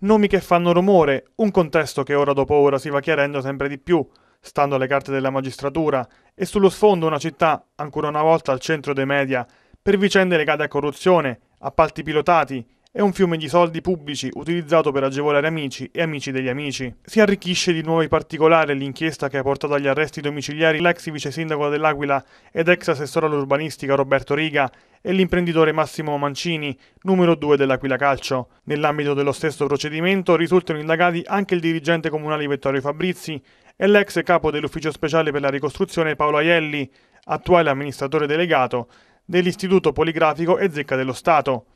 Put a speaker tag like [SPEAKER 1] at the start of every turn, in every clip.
[SPEAKER 1] Nomi che fanno rumore, un contesto che ora dopo ora si va chiarendo sempre di più, stando alle carte della magistratura, e sullo sfondo una città, ancora una volta al centro dei media, per vicende legate a corruzione, appalti pilotati e un fiume di soldi pubblici utilizzato per agevolare amici e amici degli amici. Si arricchisce di nuovi particolari l'inchiesta che ha portato agli arresti domiciliari l'ex vice sindaco dell'Aquila ed ex assessore all'urbanistica Roberto Riga e l'imprenditore Massimo Mancini, numero 2 dell'Aquila Calcio. Nell'ambito dello stesso procedimento risultano indagati anche il dirigente comunale Vittorio Fabrizi e l'ex capo dell'ufficio speciale per la ricostruzione Paolo Aielli, attuale amministratore delegato dell'Istituto Poligrafico e Zecca dello Stato.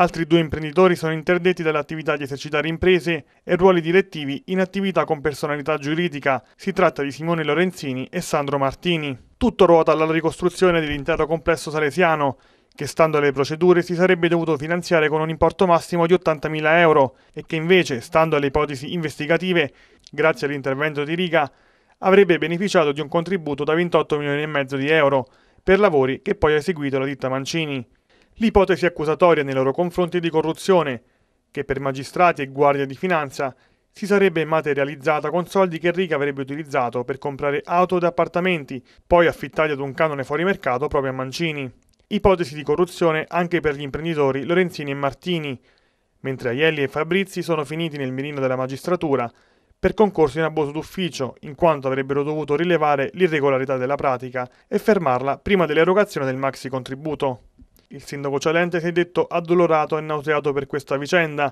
[SPEAKER 1] Altri due imprenditori sono interdetti dall'attività di esercitare imprese e ruoli direttivi in attività con personalità giuridica. Si tratta di Simone Lorenzini e Sandro Martini. Tutto ruota alla ricostruzione dell'intero complesso salesiano, che stando alle procedure si sarebbe dovuto finanziare con un importo massimo di 80.000 euro e che invece, stando alle ipotesi investigative, grazie all'intervento di Riga, avrebbe beneficiato di un contributo da 28 milioni e mezzo di euro per lavori che poi ha eseguito la ditta Mancini l'ipotesi accusatoria nei loro confronti di corruzione, che per magistrati e guardie di finanza si sarebbe materializzata con soldi che Enrico avrebbe utilizzato per comprare auto ed appartamenti, poi affittati ad un canone fuori mercato proprio a Mancini. Ipotesi di corruzione anche per gli imprenditori Lorenzini e Martini, mentre Aielli e Fabrizi sono finiti nel mirino della magistratura per concorso in abuso d'ufficio, in quanto avrebbero dovuto rilevare l'irregolarità della pratica e fermarla prima dell'erogazione del maxi contributo. Il sindaco Cialente si è detto addolorato e nauseato per questa vicenda,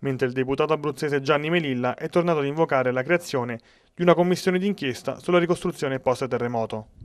[SPEAKER 1] mentre il deputato abruzzese Gianni Melilla è tornato ad invocare la creazione di una commissione d'inchiesta sulla ricostruzione post-terremoto.